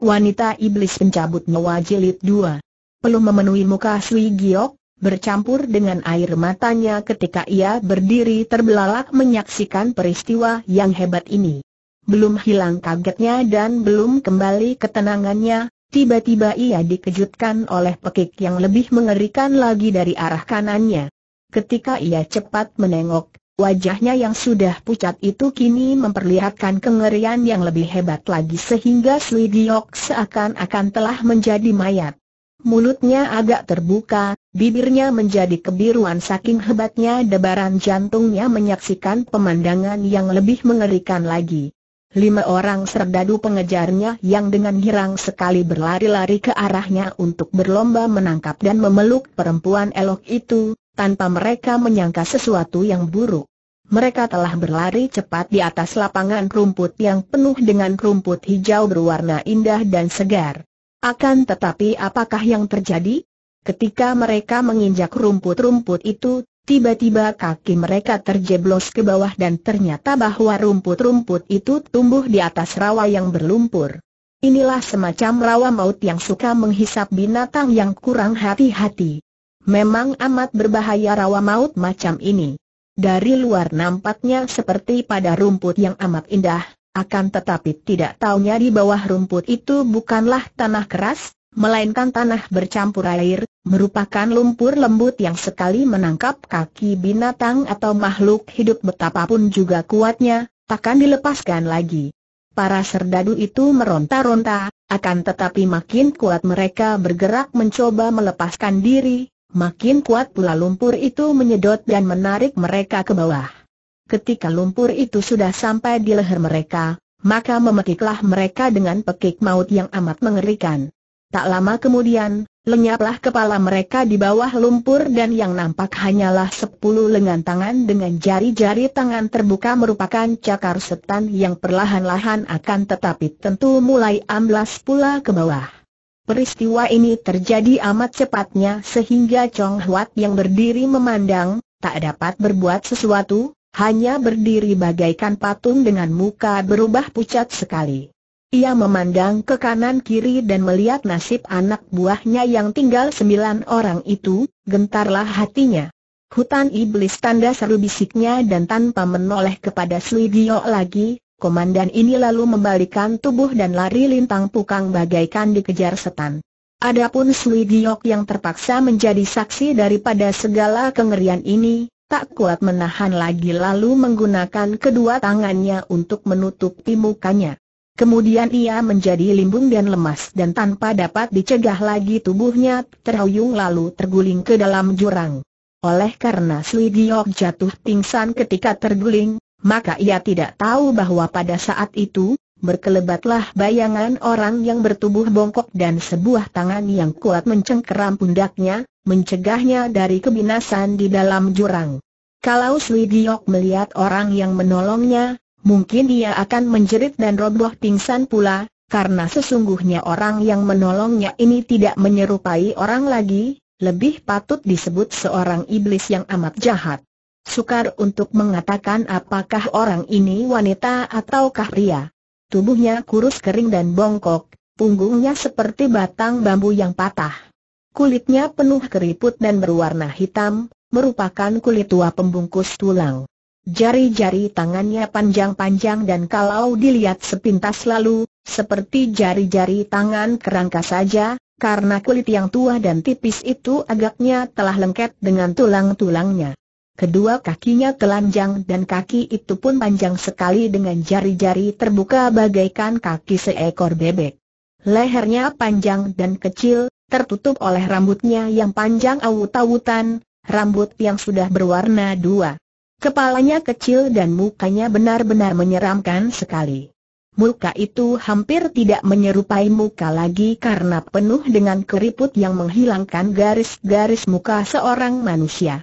Wanita Iblis Pencabut Nyawa Jilid 2 Peluh memenuhi muka Sui Giok, bercampur dengan air matanya ketika ia berdiri terbelalak menyaksikan peristiwa yang hebat ini. Belum hilang kagetnya dan belum kembali ketenangannya, tiba-tiba ia dikejutkan oleh pekik yang lebih mengerikan lagi dari arah kanannya. Ketika ia cepat menengok, Wajahnya yang sudah pucat itu kini memperlihatkan kengerian yang lebih hebat lagi sehingga Sui Giok seakan-akan telah menjadi mayat. Mulutnya agak terbuka, bibirnya menjadi kebiruan saking hebatnya debaran jantungnya menyaksikan pemandangan yang lebih mengerikan lagi. Lima orang serdadu pengejarnya yang dengan girang sekali berlari-lari ke arahnya untuk berlomba menangkap dan memeluk perempuan elok itu, tanpa mereka menyangka sesuatu yang buruk mereka telah berlari cepat di atas lapangan rumput yang penuh dengan rumput hijau berwarna indah dan segar. Akan tetapi apakah yang terjadi? Ketika mereka menginjak rumput-rumput itu, tiba-tiba kaki mereka terjeblos ke bawah dan ternyata bahwa rumput-rumput itu tumbuh di atas rawa yang berlumpur. Inilah semacam rawa maut yang suka menghisap binatang yang kurang hati-hati. Memang amat berbahaya rawa maut macam ini. Dari luar nampaknya seperti pada rumput yang amat indah, akan tetapi tidak taunya di bawah rumput itu bukanlah tanah keras, melainkan tanah bercampur air, merupakan lumpur lembut yang sekali menangkap kaki binatang atau makhluk hidup betapapun juga kuatnya, takkan dilepaskan lagi. Para serdadu itu meronta-ronta, akan tetapi makin kuat mereka bergerak mencoba melepaskan diri, Makin kuat pula lumpur itu menyedot dan menarik mereka ke bawah. Ketika lumpur itu sudah sampai di leher mereka, maka memekiklah mereka dengan pekik maut yang amat mengerikan. Tak lama kemudian, lenyaplah kepala mereka di bawah lumpur dan yang nampak hanyalah sepuluh lengan tangan dengan jari-jari tangan terbuka merupakan cakar setan yang perlahan-lahan akan tetapi tentu mulai amblas pula ke bawah. Peristiwa ini terjadi amat cepatnya sehingga Chong Huat yang berdiri memandang, tak dapat berbuat sesuatu, hanya berdiri bagaikan patung dengan muka berubah pucat sekali. Ia memandang ke kanan kiri dan melihat nasib anak buahnya yang tinggal sembilan orang itu, gentarlah hatinya. Hutan iblis tanda seru bisiknya dan tanpa menoleh kepada Sui Gio lagi, komandan ini lalu membalikan tubuh dan lari lintang pukang bagaikan dikejar setan. Adapun Sui Giok yang terpaksa menjadi saksi daripada segala kengerian ini, tak kuat menahan lagi lalu menggunakan kedua tangannya untuk menutup mukanya. Kemudian ia menjadi limbung dan lemas dan tanpa dapat dicegah lagi tubuhnya terhuyung lalu terguling ke dalam jurang. Oleh karena Sui Giok jatuh pingsan ketika terguling, maka ia tidak tahu bahwa pada saat itu, berkelebatlah bayangan orang yang bertubuh bongkok dan sebuah tangan yang kuat mencengkeram pundaknya, mencegahnya dari kebinasan di dalam jurang. Kalau Sui melihat orang yang menolongnya, mungkin ia akan menjerit dan roboh pingsan pula, karena sesungguhnya orang yang menolongnya ini tidak menyerupai orang lagi, lebih patut disebut seorang iblis yang amat jahat. Sukar untuk mengatakan apakah orang ini wanita ataukah pria. Tubuhnya kurus kering dan bongkok, punggungnya seperti batang bambu yang patah. Kulitnya penuh keriput dan berwarna hitam, merupakan kulit tua pembungkus tulang. Jari-jari tangannya panjang-panjang dan kalau dilihat sepintas lalu, seperti jari-jari tangan kerangka saja, karena kulit yang tua dan tipis itu agaknya telah lengket dengan tulang-tulangnya. Kedua kakinya telanjang dan kaki itu pun panjang sekali dengan jari-jari terbuka bagaikan kaki seekor bebek. Lehernya panjang dan kecil, tertutup oleh rambutnya yang panjang awut-awutan, rambut yang sudah berwarna dua. Kepalanya kecil dan mukanya benar-benar menyeramkan sekali. Muka itu hampir tidak menyerupai muka lagi karena penuh dengan keriput yang menghilangkan garis-garis muka seorang manusia.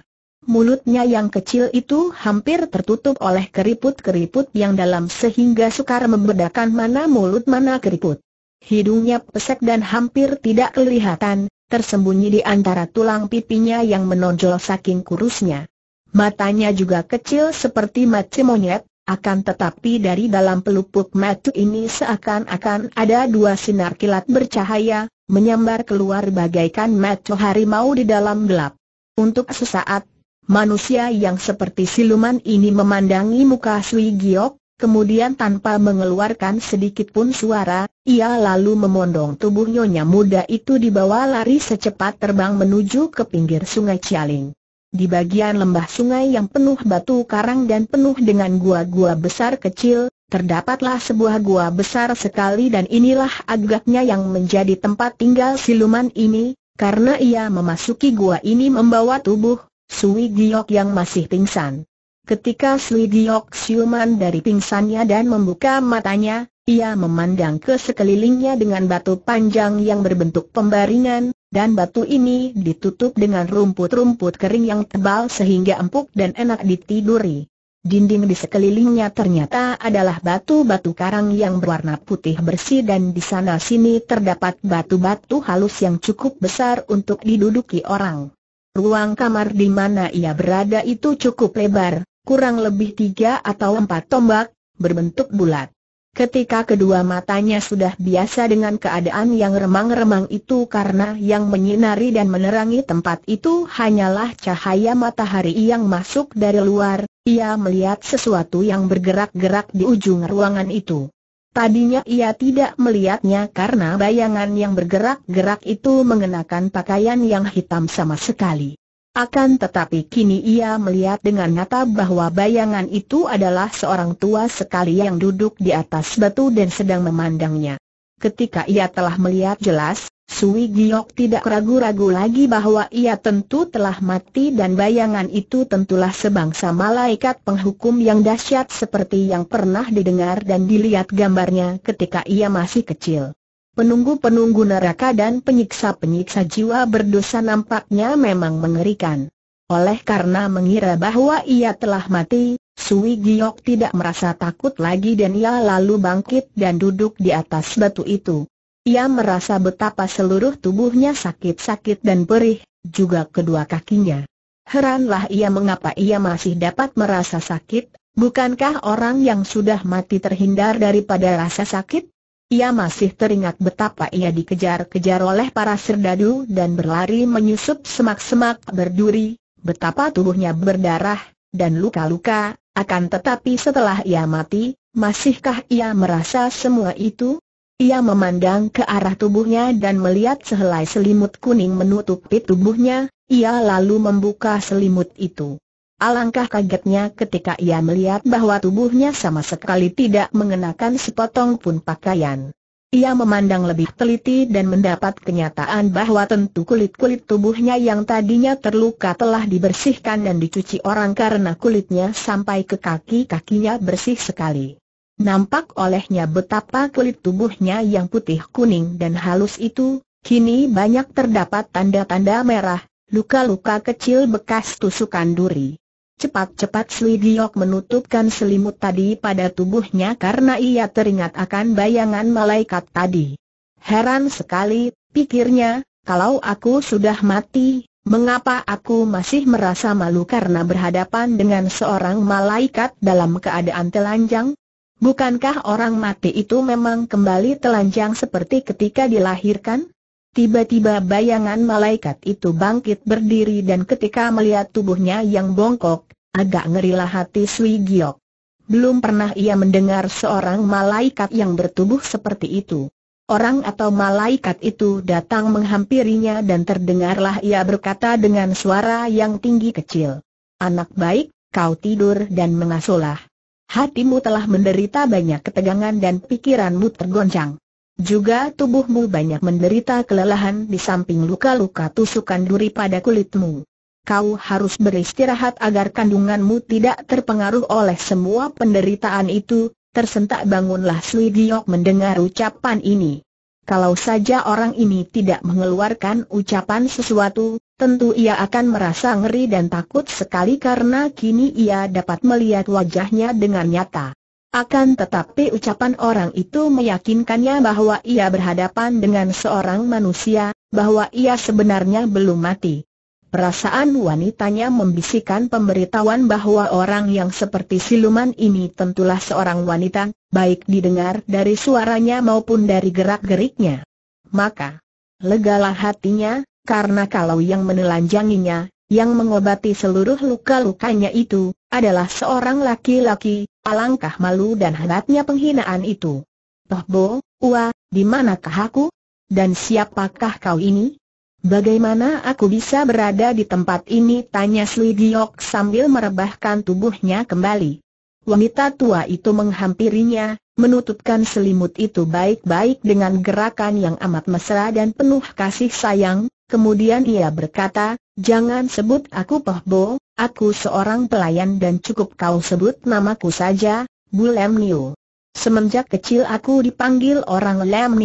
Mulutnya yang kecil itu hampir tertutup oleh keriput-keriput yang dalam sehingga sukar membedakan mana mulut mana keriput. Hidungnya pesek dan hampir tidak kelihatan, tersembunyi di antara tulang pipinya yang menonjol saking kurusnya. Matanya juga kecil seperti mata monyet, akan tetapi dari dalam pelupuk mata ini seakan-akan ada dua sinar kilat bercahaya, menyambar keluar bagaikan mata harimau di dalam gelap. Untuk sesaat Manusia yang seperti siluman ini memandangi muka Sui Giok, kemudian tanpa mengeluarkan sedikit pun suara, ia lalu memondong tubuh nyonya muda itu dibawa lari secepat terbang menuju ke pinggir sungai Cialing. Di bagian lembah sungai yang penuh batu karang dan penuh dengan gua-gua besar kecil, terdapatlah sebuah gua besar sekali dan inilah agaknya yang menjadi tempat tinggal siluman ini, karena ia memasuki gua ini membawa tubuh Sui Giok yang masih pingsan. Ketika Sui Giok siuman dari pingsannya dan membuka matanya, ia memandang ke sekelilingnya dengan batu panjang yang berbentuk pembaringan, dan batu ini ditutup dengan rumput-rumput kering yang tebal sehingga empuk dan enak ditiduri. Dinding di sekelilingnya ternyata adalah batu-batu karang yang berwarna putih bersih dan di sana sini terdapat batu-batu halus yang cukup besar untuk diduduki orang. Ruang kamar di mana ia berada itu cukup lebar, kurang lebih tiga atau empat tombak, berbentuk bulat. Ketika kedua matanya sudah biasa dengan keadaan yang remang-remang itu karena yang menyinari dan menerangi tempat itu hanyalah cahaya matahari yang masuk dari luar, ia melihat sesuatu yang bergerak-gerak di ujung ruangan itu. Tadinya ia tidak melihatnya karena bayangan yang bergerak-gerak itu mengenakan pakaian yang hitam sama sekali. Akan tetapi kini ia melihat dengan nyata bahwa bayangan itu adalah seorang tua sekali yang duduk di atas batu dan sedang memandangnya. Ketika ia telah melihat jelas, Sui Giok tidak ragu-ragu lagi bahwa ia tentu telah mati dan bayangan itu tentulah sebangsa malaikat penghukum yang dahsyat seperti yang pernah didengar dan dilihat gambarnya ketika ia masih kecil. Penunggu-penunggu neraka dan penyiksa-penyiksa jiwa berdosa nampaknya memang mengerikan. Oleh karena mengira bahwa ia telah mati, Sui Giok tidak merasa takut lagi dan ia lalu bangkit dan duduk di atas batu itu. Ia merasa betapa seluruh tubuhnya sakit-sakit dan perih, juga kedua kakinya. Heranlah ia mengapa ia masih dapat merasa sakit, bukankah orang yang sudah mati terhindar daripada rasa sakit? Ia masih teringat betapa ia dikejar-kejar oleh para serdadu dan berlari menyusup semak-semak berduri, betapa tubuhnya berdarah, dan luka-luka, akan tetapi setelah ia mati, masihkah ia merasa semua itu? Ia memandang ke arah tubuhnya dan melihat sehelai selimut kuning menutupi tubuhnya, ia lalu membuka selimut itu. Alangkah kagetnya ketika ia melihat bahwa tubuhnya sama sekali tidak mengenakan sepotong pun pakaian. Ia memandang lebih teliti dan mendapat kenyataan bahwa tentu kulit-kulit tubuhnya yang tadinya terluka telah dibersihkan dan dicuci orang karena kulitnya sampai ke kaki-kakinya bersih sekali. Nampak olehnya betapa kulit tubuhnya yang putih kuning dan halus itu, kini banyak terdapat tanda-tanda merah, luka-luka kecil bekas tusukan duri. Cepat-cepat Sui Giok menutupkan selimut tadi pada tubuhnya karena ia teringat akan bayangan malaikat tadi. Heran sekali, pikirnya, kalau aku sudah mati, mengapa aku masih merasa malu karena berhadapan dengan seorang malaikat dalam keadaan telanjang? Bukankah orang mati itu memang kembali telanjang seperti ketika dilahirkan? Tiba-tiba bayangan malaikat itu bangkit berdiri dan ketika melihat tubuhnya yang bongkok, agak ngerilah hati Sui Giok. Belum pernah ia mendengar seorang malaikat yang bertubuh seperti itu. Orang atau malaikat itu datang menghampirinya dan terdengarlah ia berkata dengan suara yang tinggi kecil. Anak baik, kau tidur dan mengasuhlah. Hatimu telah menderita banyak ketegangan dan pikiranmu tergoncang. Juga tubuhmu banyak menderita kelelahan di samping luka-luka tusukan duri pada kulitmu. Kau harus beristirahat agar kandunganmu tidak terpengaruh oleh semua penderitaan itu, tersentak bangunlah Sui Giok mendengar ucapan ini. Kalau saja orang ini tidak mengeluarkan ucapan sesuatu, Tentu ia akan merasa ngeri dan takut sekali karena kini ia dapat melihat wajahnya dengan nyata. Akan tetapi ucapan orang itu meyakinkannya bahwa ia berhadapan dengan seorang manusia, bahwa ia sebenarnya belum mati. Perasaan wanitanya membisikkan pemberitahuan bahwa orang yang seperti siluman ini tentulah seorang wanita, baik didengar dari suaranya maupun dari gerak-geriknya. Maka, legalah hatinya, karena kalau yang menelanjanginya, yang mengobati seluruh luka-lukanya itu, adalah seorang laki-laki, alangkah malu dan hangatnya penghinaan itu. Toh Bo, Ua, di manakah aku? Dan siapakah kau ini? Bagaimana aku bisa berada di tempat ini? Tanya Slidiok sambil merebahkan tubuhnya kembali. Wanita tua itu menghampirinya, menutupkan selimut itu baik-baik dengan gerakan yang amat mesra dan penuh kasih sayang, kemudian ia berkata, Jangan sebut aku Pohbo, aku seorang pelayan dan cukup kau sebut namaku saja, Bu Lem Semenjak kecil aku dipanggil orang Lem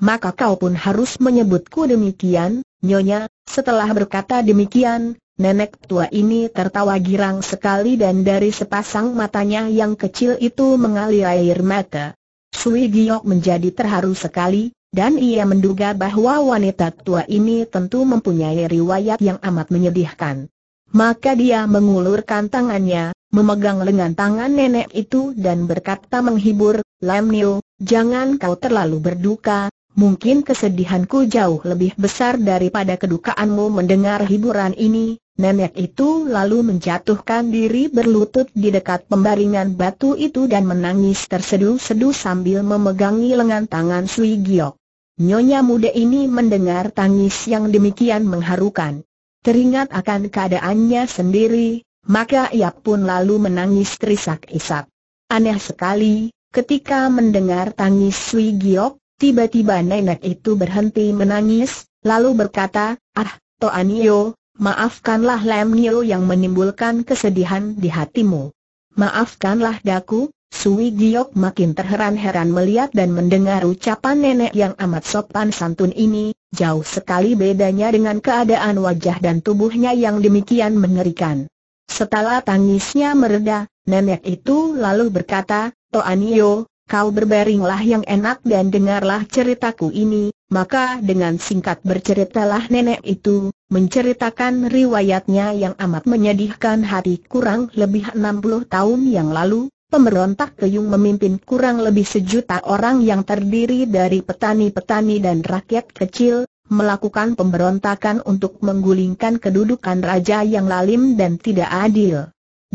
maka kau pun harus menyebutku demikian, Nyonya, setelah berkata demikian, Nenek tua ini tertawa girang sekali dan dari sepasang matanya yang kecil itu mengalir air mata. Sui Giok menjadi terharu sekali, dan ia menduga bahwa wanita tua ini tentu mempunyai riwayat yang amat menyedihkan. Maka dia mengulurkan tangannya, memegang lengan tangan nenek itu dan berkata menghibur, Lam Niu, jangan kau terlalu berduka, mungkin kesedihanku jauh lebih besar daripada kedukaanmu mendengar hiburan ini, Nenek itu lalu menjatuhkan diri berlutut di dekat pembaringan batu itu dan menangis terseduh-seduh sambil memegangi lengan tangan Sui Giok. Nyonya muda ini mendengar tangis yang demikian mengharukan. Teringat akan keadaannya sendiri, maka ia pun lalu menangis terisak-isak. Aneh sekali, ketika mendengar tangis Sui Giok, tiba-tiba nenek itu berhenti menangis, lalu berkata, Ah, Toanio, maafkanlah Lam Nio yang menimbulkan kesedihan di hatimu. Maafkanlah daku, Sui Giok makin terheran-heran melihat dan mendengar ucapan nenek yang amat sopan santun ini, jauh sekali bedanya dengan keadaan wajah dan tubuhnya yang demikian mengerikan. Setelah tangisnya mereda, nenek itu lalu berkata, Toanio, kau berbaringlah yang enak dan dengarlah ceritaku ini, maka dengan singkat berceritalah nenek itu, menceritakan riwayatnya yang amat menyedihkan hati kurang lebih 60 tahun yang lalu, Pemberontak Keyung memimpin kurang lebih sejuta orang yang terdiri dari petani-petani dan rakyat kecil, melakukan pemberontakan untuk menggulingkan kedudukan raja yang lalim dan tidak adil.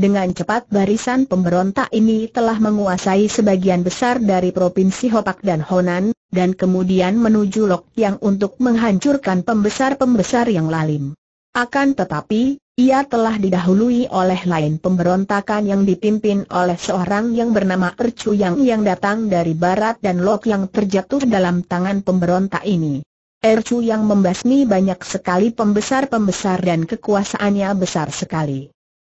Dengan cepat barisan pemberontak ini telah menguasai sebagian besar dari provinsi Hopak dan Honan, dan kemudian menuju Lok yang untuk menghancurkan pembesar-pembesar yang lalim. Akan tetapi, ia telah didahului oleh lain pemberontakan yang dipimpin oleh seorang yang bernama Ercu Yang yang datang dari barat dan Lok yang terjatuh dalam tangan pemberontak ini. Ercu Yang membasmi banyak sekali pembesar-pembesar dan kekuasaannya besar sekali.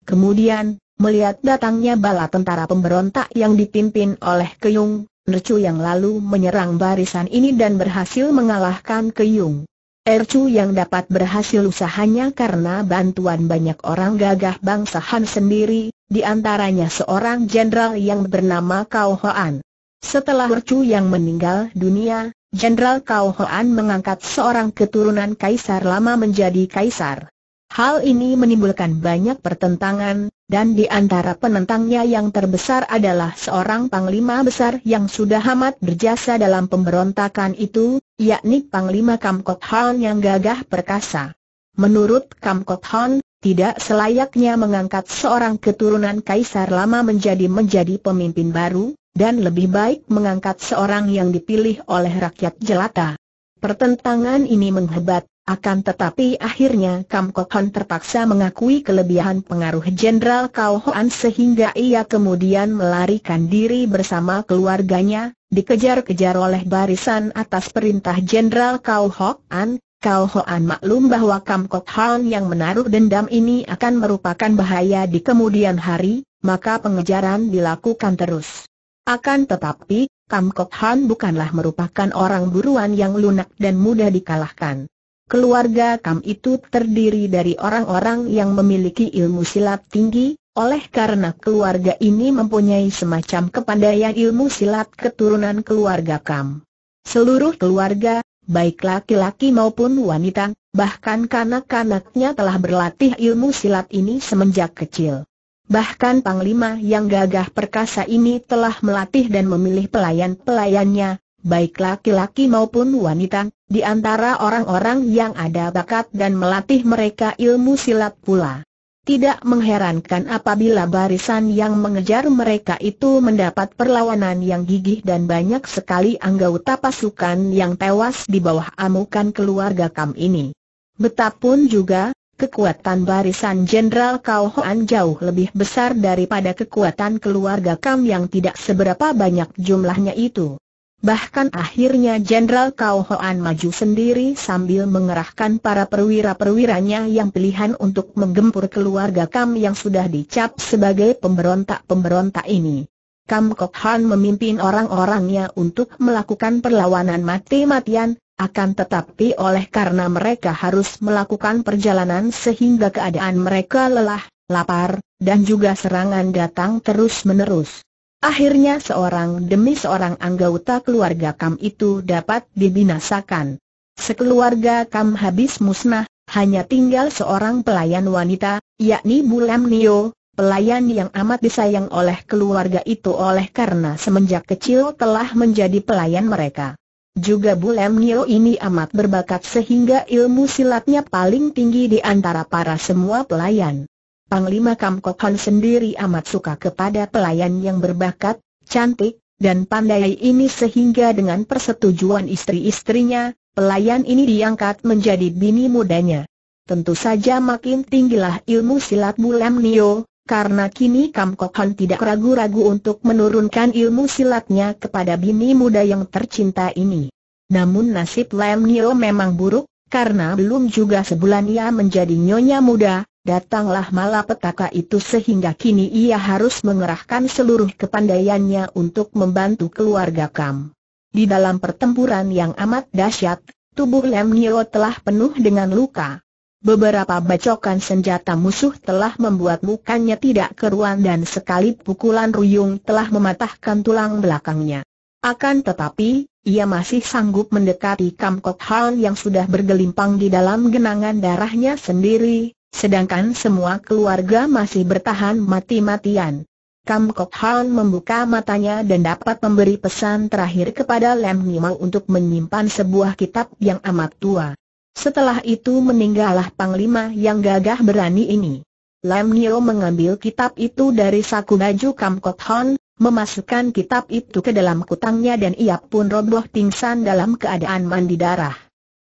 Kemudian, melihat datangnya bala tentara pemberontak yang dipimpin oleh Keung, Ercu yang lalu menyerang barisan ini dan berhasil mengalahkan Keung. Ercu yang dapat berhasil usahanya karena bantuan banyak orang gagah bangsa Han sendiri, di antaranya seorang jenderal yang bernama Kao Hoan. Setelah Ercu yang meninggal dunia, Jenderal Kao Hoan mengangkat seorang keturunan kaisar lama menjadi kaisar. Hal ini menimbulkan banyak pertentangan, dan di antara penentangnya yang terbesar adalah seorang panglima besar yang sudah amat berjasa dalam pemberontakan itu, yakni Panglima Kamkot Han yang gagah perkasa. Menurut Kamkot Han, tidak selayaknya mengangkat seorang keturunan kaisar lama menjadi menjadi pemimpin baru, dan lebih baik mengangkat seorang yang dipilih oleh rakyat jelata. Pertentangan ini menghebat, akan tetapi akhirnya Kam Kok Hon terpaksa mengakui kelebihan pengaruh Jenderal Kau Hoan sehingga ia kemudian melarikan diri bersama keluarganya, dikejar-kejar oleh barisan atas perintah Jenderal Kau Hoan. Kau Hoan maklum bahwa Kam Kok Hon yang menaruh dendam ini akan merupakan bahaya di kemudian hari, maka pengejaran dilakukan terus. Akan tetapi, Kam Kok Hon bukanlah merupakan orang buruan yang lunak dan mudah dikalahkan. Keluarga Kam itu terdiri dari orang-orang yang memiliki ilmu silat tinggi, oleh karena keluarga ini mempunyai semacam kepandaian ilmu silat keturunan keluarga Kam. Seluruh keluarga, baik laki-laki maupun wanita, bahkan kanak-kanaknya telah berlatih ilmu silat ini semenjak kecil. Bahkan Panglima yang gagah perkasa ini telah melatih dan memilih pelayan-pelayannya, baik laki-laki maupun wanita, di antara orang-orang yang ada bakat dan melatih mereka ilmu silat pula. Tidak mengherankan apabila barisan yang mengejar mereka itu mendapat perlawanan yang gigih dan banyak sekali anggota pasukan yang tewas di bawah amukan keluarga Kam ini. Betapun juga, kekuatan barisan Jenderal Kau Hoan jauh lebih besar daripada kekuatan keluarga Kam yang tidak seberapa banyak jumlahnya itu. Bahkan akhirnya Jenderal Kau Hoan maju sendiri sambil mengerahkan para perwira-perwiranya yang pilihan untuk menggempur keluarga Kam yang sudah dicap sebagai pemberontak-pemberontak ini. Kam Kok Han memimpin orang-orangnya untuk melakukan perlawanan mati-matian, akan tetapi oleh karena mereka harus melakukan perjalanan sehingga keadaan mereka lelah, lapar, dan juga serangan datang terus-menerus. Akhirnya seorang demi seorang anggota keluarga Kam itu dapat dibinasakan. Sekeluarga Kam habis musnah, hanya tinggal seorang pelayan wanita, yakni Bulam Nio, pelayan yang amat disayang oleh keluarga itu oleh karena semenjak kecil telah menjadi pelayan mereka. Juga Bulam Nio ini amat berbakat sehingga ilmu silatnya paling tinggi di antara para semua pelayan. Panglima Kamkokhan sendiri amat suka kepada pelayan yang berbakat, cantik, dan pandai ini sehingga dengan persetujuan istri-istrinya, pelayan ini diangkat menjadi bini mudanya. Tentu saja makin tinggilah ilmu silat Bulam Nio, karena kini Kam Kamkokhan tidak ragu-ragu untuk menurunkan ilmu silatnya kepada bini muda yang tercinta ini. Namun nasib Lam Nio memang buruk, karena belum juga sebulan ia menjadi nyonya muda, Datanglah malapetaka itu sehingga kini ia harus mengerahkan seluruh kepandaiannya untuk membantu keluarga Kam. Di dalam pertempuran yang amat dahsyat, tubuh Lem Nio telah penuh dengan luka. Beberapa bacokan senjata musuh telah membuat mukanya tidak keruan dan sekali pukulan ruyung telah mematahkan tulang belakangnya. Akan tetapi, ia masih sanggup mendekati Kam Kok Hal yang sudah bergelimpang di dalam genangan darahnya sendiri, Sedangkan semua keluarga masih bertahan mati-matian. Kam Kok Han membuka matanya dan dapat memberi pesan terakhir kepada Lem Nimau untuk menyimpan sebuah kitab yang amat tua. Setelah itu meninggallah Panglima yang gagah berani ini. Lam Nio mengambil kitab itu dari saku baju Kam Kok Hon, memasukkan kitab itu ke dalam kutangnya dan ia pun roboh pingsan dalam keadaan mandi darah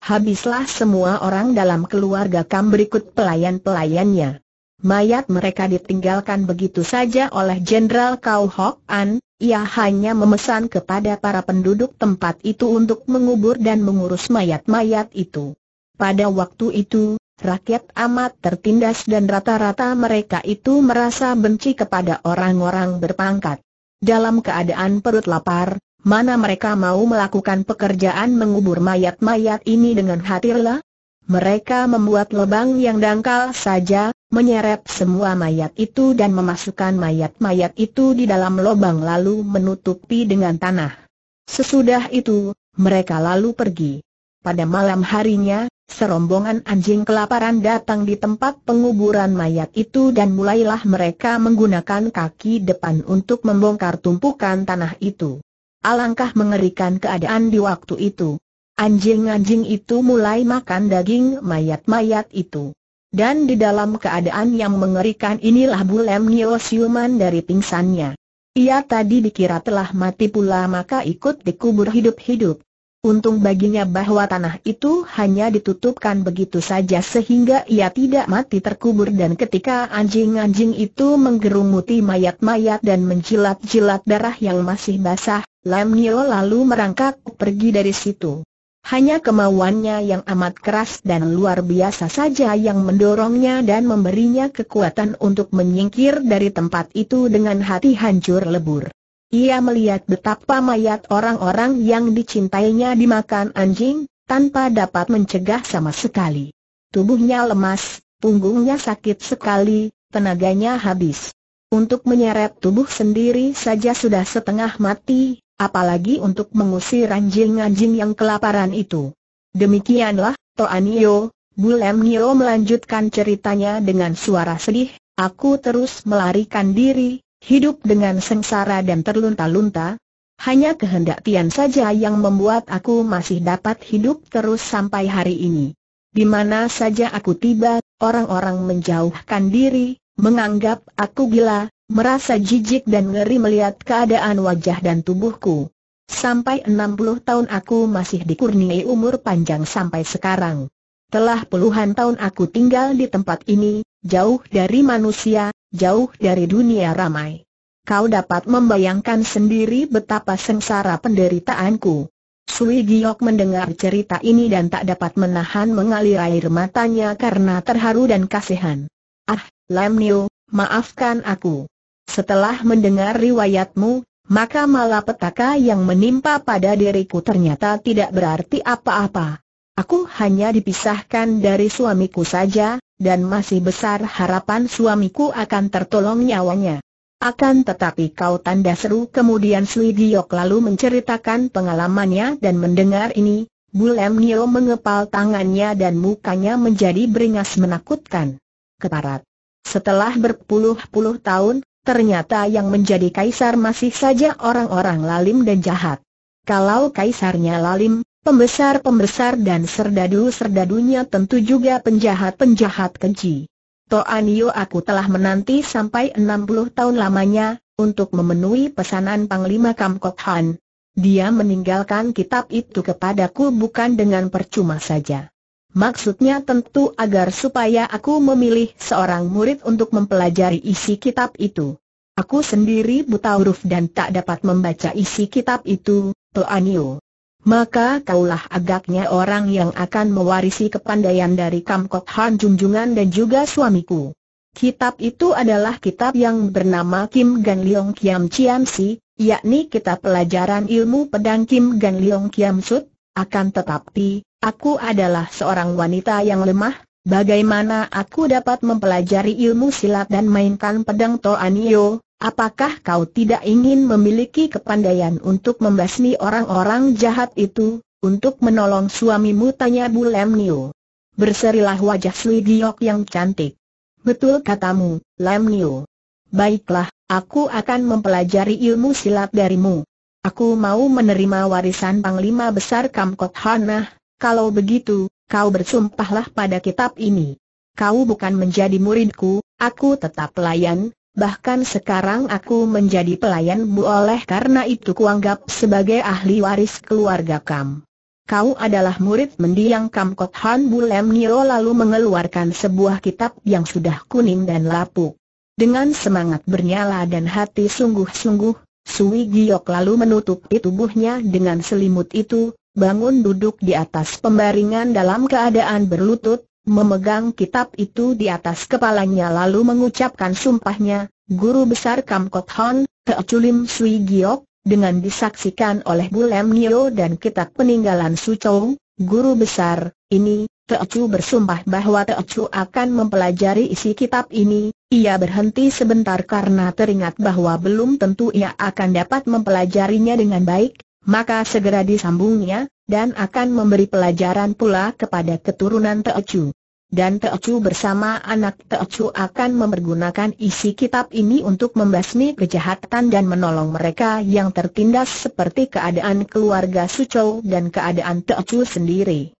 habislah semua orang dalam keluarga Kam berikut pelayan-pelayannya. Mayat mereka ditinggalkan begitu saja oleh Jenderal Kau Hok An, ia hanya memesan kepada para penduduk tempat itu untuk mengubur dan mengurus mayat-mayat itu. Pada waktu itu, rakyat amat tertindas dan rata-rata mereka itu merasa benci kepada orang-orang berpangkat. Dalam keadaan perut lapar, Mana mereka mau melakukan pekerjaan mengubur mayat-mayat ini dengan hati rela? Mereka membuat lubang yang dangkal saja, menyeret semua mayat itu dan memasukkan mayat-mayat itu di dalam lubang lalu menutupi dengan tanah. Sesudah itu, mereka lalu pergi. Pada malam harinya, serombongan anjing kelaparan datang di tempat penguburan mayat itu dan mulailah mereka menggunakan kaki depan untuk membongkar tumpukan tanah itu. Alangkah mengerikan keadaan di waktu itu. Anjing-anjing itu mulai makan daging mayat-mayat itu. Dan di dalam keadaan yang mengerikan inilah Bulem Nio siuman dari pingsannya. Ia tadi dikira telah mati pula maka ikut dikubur hidup-hidup. Untung baginya bahwa tanah itu hanya ditutupkan begitu saja sehingga ia tidak mati terkubur dan ketika anjing-anjing itu menggerumuti mayat-mayat dan menjilat-jilat darah yang masih basah, Lam Nio lalu merangkak pergi dari situ. Hanya kemauannya yang amat keras dan luar biasa saja yang mendorongnya dan memberinya kekuatan untuk menyingkir dari tempat itu dengan hati hancur lebur. Ia melihat betapa mayat orang-orang yang dicintainya dimakan anjing, tanpa dapat mencegah sama sekali. Tubuhnya lemas, punggungnya sakit sekali, tenaganya habis. Untuk menyeret tubuh sendiri saja sudah setengah mati, apalagi untuk mengusir anjing-anjing yang kelaparan itu. Demikianlah, Toanio, Bulem Nio melanjutkan ceritanya dengan suara sedih, aku terus melarikan diri, hidup dengan sengsara dan terlunta-lunta. Hanya kehendak Tian saja yang membuat aku masih dapat hidup terus sampai hari ini. Di mana saja aku tiba, orang-orang menjauhkan diri, menganggap aku gila, Merasa jijik dan ngeri melihat keadaan wajah dan tubuhku. Sampai 60 tahun aku masih dikurniai umur panjang sampai sekarang. Telah puluhan tahun aku tinggal di tempat ini, jauh dari manusia, jauh dari dunia ramai. Kau dapat membayangkan sendiri betapa sengsara penderitaanku. Sui Giok mendengar cerita ini dan tak dapat menahan mengalir air matanya karena terharu dan kasihan. Ah, Lam Niu, maafkan aku. Setelah mendengar riwayatmu, maka malapetaka yang menimpa pada diriku ternyata tidak berarti apa-apa. Aku hanya dipisahkan dari suamiku saja, dan masih besar harapan suamiku akan tertolong nyawanya. Akan tetapi kau tanda seru kemudian Sui Giok lalu menceritakan pengalamannya dan mendengar ini, Bulem Nio mengepal tangannya dan mukanya menjadi beringas menakutkan. Keparat. Setelah berpuluh-puluh tahun, ternyata yang menjadi kaisar masih saja orang-orang lalim dan jahat. Kalau kaisarnya lalim, pembesar-pembesar dan serdadu-serdadunya tentu juga penjahat-penjahat keji. Toanio aku telah menanti sampai 60 tahun lamanya, untuk memenuhi pesanan Panglima Kamkok Han. Dia meninggalkan kitab itu kepadaku bukan dengan percuma saja. Maksudnya tentu agar supaya aku memilih seorang murid untuk mempelajari isi kitab itu. Aku sendiri buta huruf dan tak dapat membaca isi kitab itu, Tuanio. Maka kaulah agaknya orang yang akan mewarisi kepandaian dari Kamkok Han Junjungan dan juga suamiku. Kitab itu adalah kitab yang bernama Kim Gan Leong Kiam Chiam Si, yakni kitab pelajaran ilmu pedang Kim Gan Leong Kiam Sut, akan tetapi, Aku adalah seorang wanita yang lemah, bagaimana aku dapat mempelajari ilmu silat dan mainkan pedang Toanio? Apakah kau tidak ingin memiliki kepandaian untuk membasmi orang-orang jahat itu, untuk menolong suamimu? Tanya Bu Lem Nio. Berserilah wajah Sui Giok yang cantik. Betul katamu, Lemnio. Baiklah, aku akan mempelajari ilmu silat darimu. Aku mau menerima warisan Panglima Besar Kamkot Hanah, kalau begitu, kau bersumpahlah pada kitab ini. Kau bukan menjadi muridku, aku tetap pelayan, bahkan sekarang aku menjadi pelayanmu oleh karena itu kuanggap sebagai ahli waris keluarga Kam. Kau adalah murid mendiang Kam Kok Han Bulem Niro lalu mengeluarkan sebuah kitab yang sudah kuning dan lapuk. Dengan semangat bernyala dan hati sungguh-sungguh, Sui Giok lalu menutupi tubuhnya dengan selimut itu, bangun duduk di atas pembaringan dalam keadaan berlutut, memegang kitab itu di atas kepalanya lalu mengucapkan sumpahnya, Guru Besar Kam Kok Hon, Teoculim Sui Giok, dengan disaksikan oleh Bulem Nio dan kitab peninggalan Su Chou, Guru Besar, ini, Teocu bersumpah bahwa Teocu akan mempelajari isi kitab ini, ia berhenti sebentar karena teringat bahwa belum tentu ia akan dapat mempelajarinya dengan baik, maka segera disambungnya, dan akan memberi pelajaran pula kepada keturunan Teocu. Dan Teocu bersama anak Teocu akan memergunakan isi kitab ini untuk membasmi kejahatan dan menolong mereka yang tertindas seperti keadaan keluarga Sucou dan keadaan Teocu sendiri.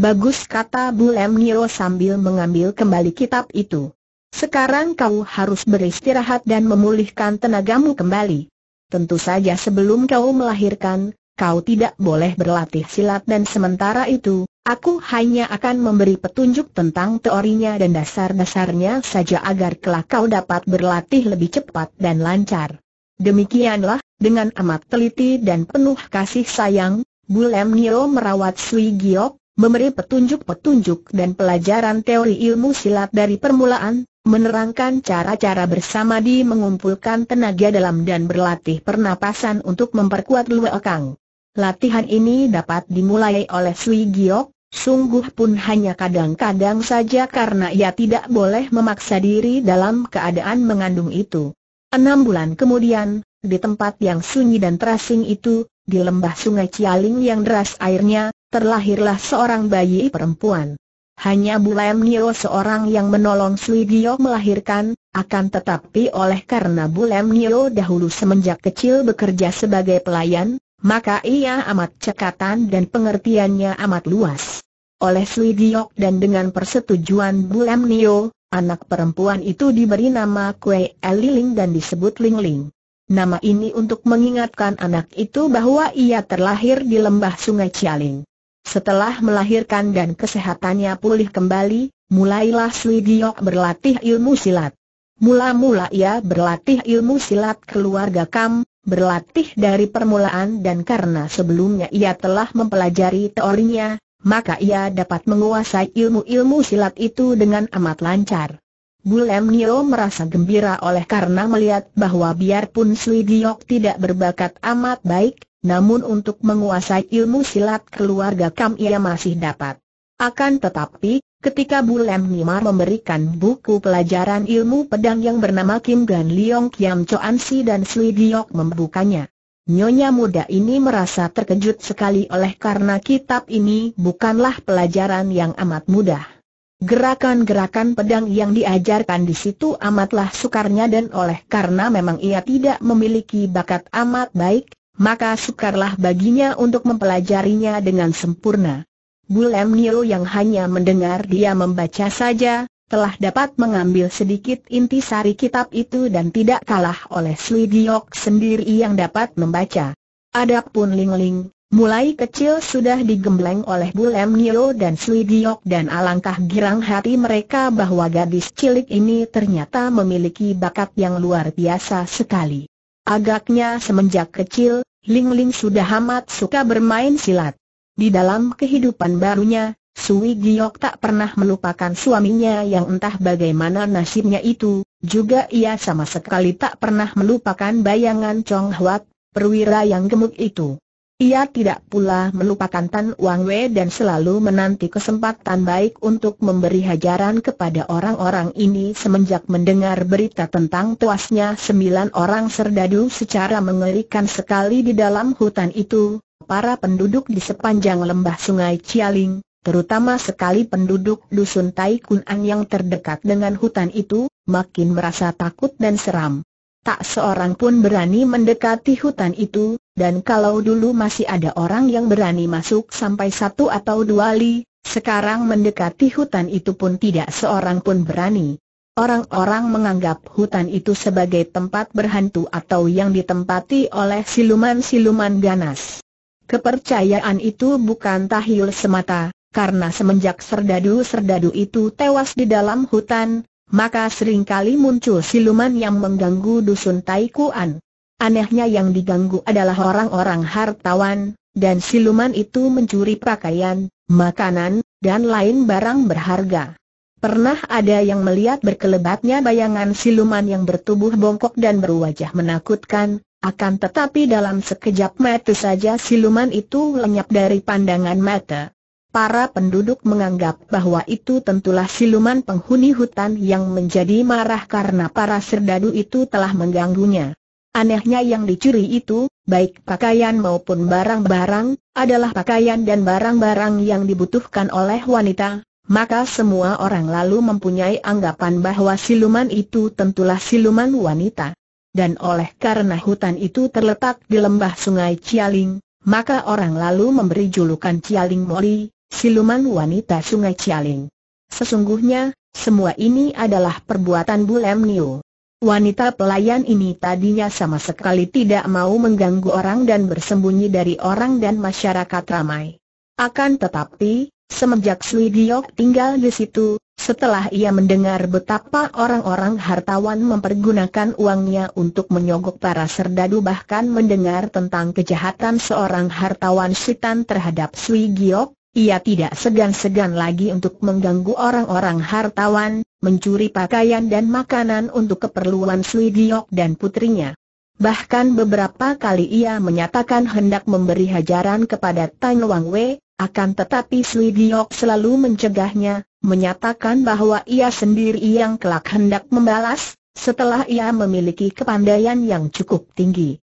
Bagus kata Bulem Niro sambil mengambil kembali kitab itu. Sekarang kau harus beristirahat dan memulihkan tenagamu kembali tentu saja sebelum kau melahirkan, kau tidak boleh berlatih silat dan sementara itu, aku hanya akan memberi petunjuk tentang teorinya dan dasar-dasarnya saja agar kelak kau dapat berlatih lebih cepat dan lancar. Demikianlah, dengan amat teliti dan penuh kasih sayang, Bulem Nio merawat Sui Giok, memberi petunjuk-petunjuk dan pelajaran teori ilmu silat dari permulaan, menerangkan cara-cara bersama di mengumpulkan tenaga dalam dan berlatih pernapasan untuk memperkuat luekang. Latihan ini dapat dimulai oleh Sui Giok, sungguh pun hanya kadang-kadang saja karena ia tidak boleh memaksa diri dalam keadaan mengandung itu. Enam bulan kemudian, di tempat yang sunyi dan terasing itu, di lembah sungai Cialing yang deras airnya, terlahirlah seorang bayi perempuan. Hanya Bulem Nio seorang yang menolong Sui Gio melahirkan, akan tetapi oleh karena Bulem Nio dahulu semenjak kecil bekerja sebagai pelayan, maka ia amat cekatan dan pengertiannya amat luas. Oleh Sui Gio dan dengan persetujuan Bulem Nio, anak perempuan itu diberi nama Kue Eliling dan disebut Ling Ling. Nama ini untuk mengingatkan anak itu bahwa ia terlahir di lembah sungai Cialing. Setelah melahirkan dan kesehatannya pulih kembali, mulailah Sui Giok berlatih ilmu silat. Mula-mula ia berlatih ilmu silat keluarga Kam, berlatih dari permulaan dan karena sebelumnya ia telah mempelajari teorinya, maka ia dapat menguasai ilmu-ilmu silat itu dengan amat lancar. Bulem Nio merasa gembira oleh karena melihat bahwa biarpun Sui Giok tidak berbakat amat baik, namun untuk menguasai ilmu silat keluarga Kam ia masih dapat. Akan tetapi, ketika Bulem Nima memberikan buku pelajaran ilmu pedang yang bernama Kim Gan Leong Kiam Choan Si dan Sui Giok membukanya. Nyonya muda ini merasa terkejut sekali oleh karena kitab ini bukanlah pelajaran yang amat mudah. Gerakan-gerakan pedang yang diajarkan di situ amatlah sukarnya dan oleh karena memang ia tidak memiliki bakat amat baik, maka sukarlah baginya untuk mempelajarinya dengan sempurna. Bulem Nilo yang hanya mendengar dia membaca saja, telah dapat mengambil sedikit inti sari kitab itu dan tidak kalah oleh Sui Giok sendiri yang dapat membaca. Adapun Ling Ling, mulai kecil sudah digembleng oleh Bulem Nilo dan Sui Giok dan alangkah girang hati mereka bahwa gadis cilik ini ternyata memiliki bakat yang luar biasa sekali. Agaknya semenjak kecil, Ling Ling sudah amat suka bermain silat. Di dalam kehidupan barunya, Sui Giok tak pernah melupakan suaminya yang entah bagaimana nasibnya itu, juga ia sama sekali tak pernah melupakan bayangan Chong Huat, perwira yang gemuk itu. Ia tidak pula melupakan Tan Wang Wei dan selalu menanti kesempatan baik untuk memberi hajaran kepada orang-orang ini semenjak mendengar berita tentang tuasnya sembilan orang serdadu secara mengerikan sekali di dalam hutan itu. Para penduduk di sepanjang lembah sungai Cialing, terutama sekali penduduk dusun Tai Kun'an yang terdekat dengan hutan itu, makin merasa takut dan seram. Tak seorang pun berani mendekati hutan itu, dan kalau dulu masih ada orang yang berani masuk sampai satu atau dua li, sekarang mendekati hutan itu pun tidak seorang pun berani. Orang-orang menganggap hutan itu sebagai tempat berhantu atau yang ditempati oleh siluman-siluman ganas. Kepercayaan itu bukan tahil semata, karena semenjak serdadu-serdadu itu tewas di dalam hutan, maka seringkali muncul siluman yang mengganggu dusun Taikuan. Anehnya yang diganggu adalah orang-orang hartawan, dan siluman itu mencuri pakaian, makanan, dan lain barang berharga. Pernah ada yang melihat berkelebatnya bayangan siluman yang bertubuh bongkok dan berwajah menakutkan, akan tetapi dalam sekejap mata saja siluman itu lenyap dari pandangan mata. Para penduduk menganggap bahwa itu tentulah siluman penghuni hutan yang menjadi marah karena para serdadu itu telah mengganggunya. Anehnya yang dicuri itu, baik pakaian maupun barang-barang, adalah pakaian dan barang-barang yang dibutuhkan oleh wanita, maka semua orang lalu mempunyai anggapan bahwa siluman itu tentulah siluman wanita. Dan oleh karena hutan itu terletak di lembah sungai Cialing, maka orang lalu memberi julukan Cialing Moli, siluman wanita sungai Cialing. Sesungguhnya, semua ini adalah perbuatan Bulem Niu. Wanita pelayan ini tadinya sama sekali tidak mau mengganggu orang dan bersembunyi dari orang dan masyarakat ramai. Akan tetapi, semenjak Sui Giok tinggal di situ, setelah ia mendengar betapa orang-orang hartawan mempergunakan uangnya untuk menyogok para serdadu bahkan mendengar tentang kejahatan seorang hartawan sitan terhadap Sui Giok, ia tidak segan-segan lagi untuk mengganggu orang-orang hartawan, mencuri pakaian dan makanan untuk keperluan Sui Giok dan putrinya. Bahkan beberapa kali ia menyatakan hendak memberi hajaran kepada Tan Wang Wei, akan tetapi Sui Giok selalu mencegahnya, menyatakan bahwa ia sendiri yang kelak hendak membalas, setelah ia memiliki kepandaian yang cukup tinggi.